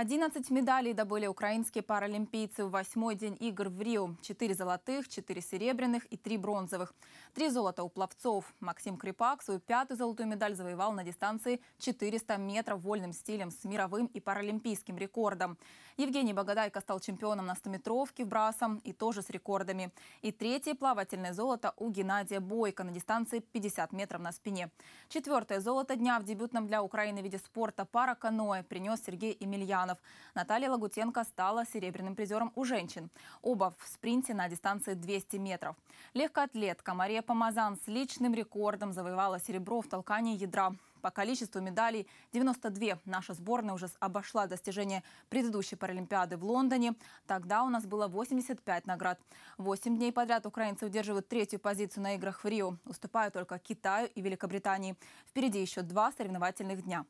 11 медалей добыли украинские паралимпийцы в восьмой день игр в Рио. Четыре золотых, четыре серебряных и три бронзовых. Три золота у пловцов. Максим Крипак свою пятую золотую медаль завоевал на дистанции 400 метров вольным стилем с мировым и паралимпийским рекордом. Евгений Богодайко стал чемпионом на стометровке в брасом и тоже с рекордами. И третье плавательное золото у Геннадия Бойко на дистанции 50 метров на спине. Четвертое золото дня в дебютном для Украины виде спорта пара каноэ принес Сергей Емельян спортсменов. Наталья Лагутенко стала серебряным призером у женщин. Оба в спринте на дистанции 200 метров. Легкоатлетка Мария Помазан с личным рекордом завоевала серебро в толкании ядра. По количеству медалей 92. Наша сборная уже обошла достижение предыдущей Паралимпиады в Лондоне. Тогда у нас было 85 наград. Восемь дней подряд украинцы удерживают третью позицию на играх в Рио, уступая только Китаю и Великобритании. Впереди еще два соревновательных дня.